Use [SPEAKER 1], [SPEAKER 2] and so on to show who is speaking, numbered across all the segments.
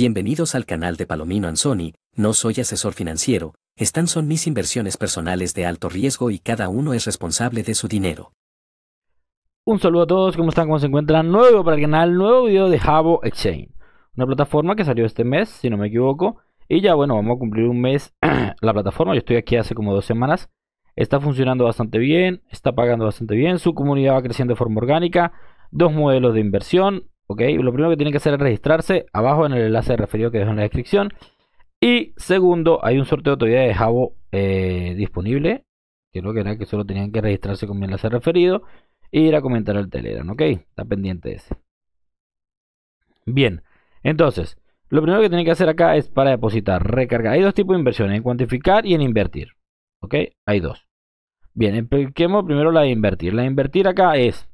[SPEAKER 1] Bienvenidos al canal de Palomino Ansoni, no soy asesor financiero, están son mis inversiones personales de alto riesgo y cada uno es responsable de su dinero. Un saludo a todos, ¿cómo están? ¿Cómo se encuentran? Nuevo para el canal, nuevo video de Javo Exchange, una plataforma que salió este mes, si no me equivoco, y ya bueno, vamos a cumplir un mes la plataforma, yo estoy aquí hace como dos semanas, está funcionando bastante bien, está pagando bastante bien, su comunidad va creciendo de forma orgánica, dos modelos de inversión, lo primero que tienen que hacer es registrarse abajo en el enlace referido que dejo en la descripción. Y segundo, hay un sorteo todavía de Jabo eh, disponible. lo que era que solo tenían que registrarse con mi enlace referido Y ir a comentar al Telegram, ¿ok? Está pendiente ese. Bien, entonces, lo primero que tienen que hacer acá es para depositar, recargar. Hay dos tipos de inversiones, en cuantificar y en invertir, ¿ok? Hay dos. Bien, expliquemos primero la de invertir. La de invertir acá es,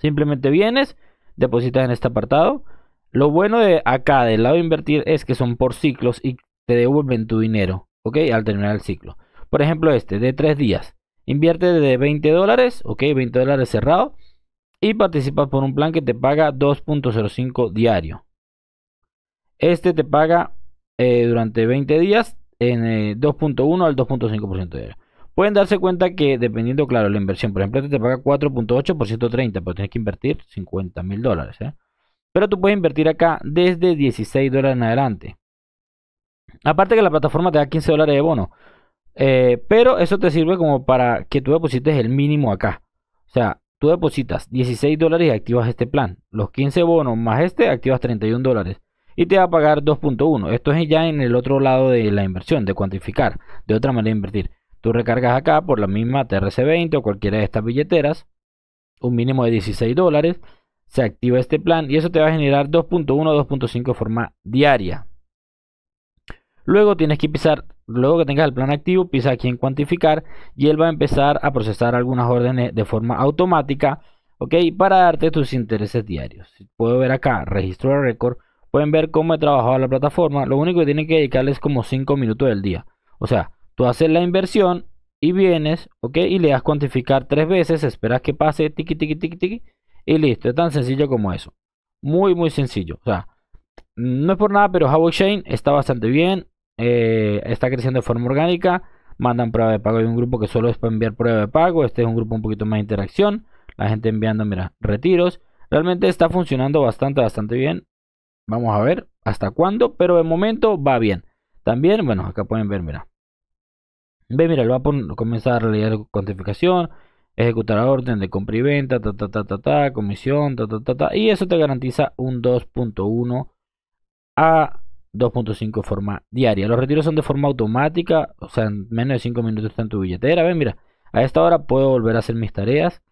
[SPEAKER 1] simplemente vienes depositas en este apartado. Lo bueno de acá, del lado de invertir, es que son por ciclos y te devuelven tu dinero, ¿ok? Al terminar el ciclo. Por ejemplo, este, de 3 días. Invierte de 20 dólares, ¿ok? 20 dólares cerrado. Y participas por un plan que te paga 2.05 diario. Este te paga eh, durante 20 días en 2.1 eh, al 2.5% diario. Pueden darse cuenta que dependiendo, claro, la inversión, por ejemplo, este te paga 4.8 por 130, pero tienes que invertir 50 mil dólares. ¿eh? Pero tú puedes invertir acá desde 16 dólares en adelante. Aparte que la plataforma te da 15 dólares de bono. Eh, pero eso te sirve como para que tú deposites el mínimo acá. O sea, tú depositas 16 dólares y activas este plan. Los 15 bonos más este, activas 31 dólares. Y te va a pagar 2.1. Esto es ya en el otro lado de la inversión, de cuantificar, de otra manera de invertir. Tú recargas acá por la misma TRC20 o cualquiera de estas billeteras, un mínimo de 16 dólares, se activa este plan y eso te va a generar 2.1 2.5 de forma diaria. Luego tienes que pisar, luego que tengas el plan activo, pisa aquí en cuantificar y él va a empezar a procesar algunas órdenes de forma automática, ¿ok? Para darte tus intereses diarios. Puedo ver acá, registro de récord, pueden ver cómo he trabajado la plataforma. Lo único que tienen que dedicarles como 5 minutos del día. O sea, Tú haces la inversión y vienes, ¿ok? Y le das cuantificar tres veces, esperas que pase, tiqui, tiqui, tiqui, tiqui, y listo. Es tan sencillo como eso. Muy, muy sencillo. O sea, no es por nada, pero Havoc Chain está bastante bien. Eh, está creciendo de forma orgánica. Mandan prueba de pago. Hay un grupo que solo es para enviar prueba de pago. Este es un grupo un poquito más de interacción. La gente enviando, mira, retiros. Realmente está funcionando bastante, bastante bien. Vamos a ver hasta cuándo, pero de momento va bien. También, bueno, acá pueden ver, mira. Ve, mira, lo va a poner, comenzar a realizar cuantificación, ejecutar la orden de compra y venta, ta, ta, ta, ta, ta, comisión, ta, ta, ta, ta, y eso te garantiza un 2.1 a 2.5 forma diaria. Los retiros son de forma automática, o sea, en menos de 5 minutos está en tu billetera. Ven, mira, a esta hora puedo volver a hacer mis tareas.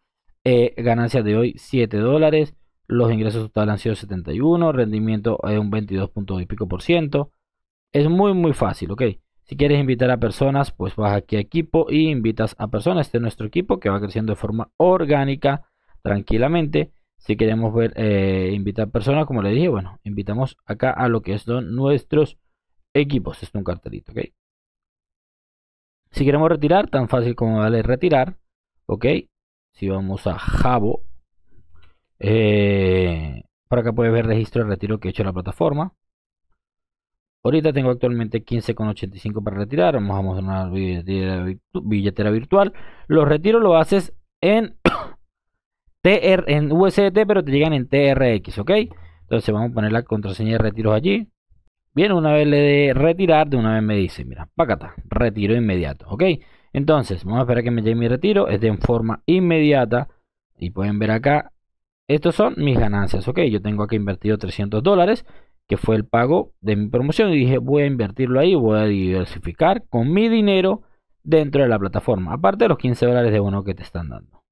[SPEAKER 1] Eh, ganancia ganancias de hoy 7 dólares, los ingresos totales han sido 71, rendimiento es eh, un 22 y pico por ciento. Es muy, muy fácil, ok. Si quieres invitar a personas, pues vas aquí a equipo y invitas a personas. Este es nuestro equipo que va creciendo de forma orgánica, tranquilamente. Si queremos ver eh, invitar personas, como le dije, bueno, invitamos acá a lo que son nuestros equipos. Esto es un cartelito, ¿ok? Si queremos retirar, tan fácil como darle retirar, ¿ok? Si vamos a Jabo, para eh, por acá puedes ver registro de retiro que he hecho en la plataforma. Ahorita tengo actualmente 15,85 para retirar. Vamos a mostrar una billetera, virtual. Los retiros lo haces en, TR, en USDT, pero te llegan en TRX, ¿ok? Entonces vamos a poner la contraseña de retiros allí. Bien, una vez le de retirar, de una vez me dice, mira, pacata, retiro inmediato, ¿ok? Entonces, vamos a esperar a que me llegue mi retiro, es de forma inmediata. Y pueden ver acá, estos son mis ganancias, ¿ok? Yo tengo aquí invertido 300 dólares que fue el pago de mi promoción. Y dije, voy a invertirlo ahí, voy a diversificar con mi dinero dentro de la plataforma. Aparte de los 15 dólares de bono que te están dando.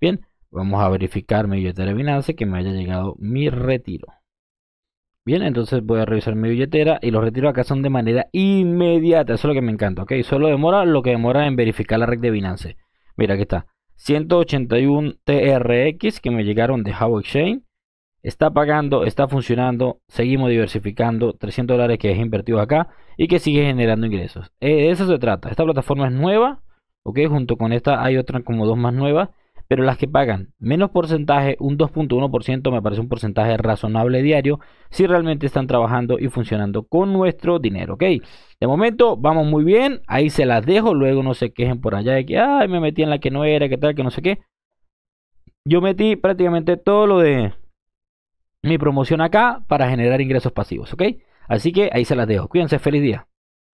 [SPEAKER 1] Bien, vamos a verificar mi billetera de Binance que me haya llegado mi retiro. Bien, entonces voy a revisar mi billetera y los retiros acá son de manera inmediata. Eso es lo que me encanta, ¿ok? Solo demora lo que demora en verificar la red de Binance. Mira, aquí está. 181 TRX que me llegaron de How Exchange está pagando, está funcionando, seguimos diversificando 300 dólares que es invertido acá y que sigue generando ingresos. Eh, de eso se trata. Esta plataforma es nueva, ok, junto con esta hay otras como dos más nuevas, pero las que pagan menos porcentaje, un 2.1% me parece un porcentaje razonable diario, si realmente están trabajando y funcionando con nuestro dinero, ok. De momento vamos muy bien, ahí se las dejo, luego no se quejen por allá de que, ay, me metí en la que no era, que tal, que no sé qué. Yo metí prácticamente todo lo de mi promoción acá para generar ingresos pasivos, ¿ok? Así que ahí se las dejo. Cuídense, feliz día.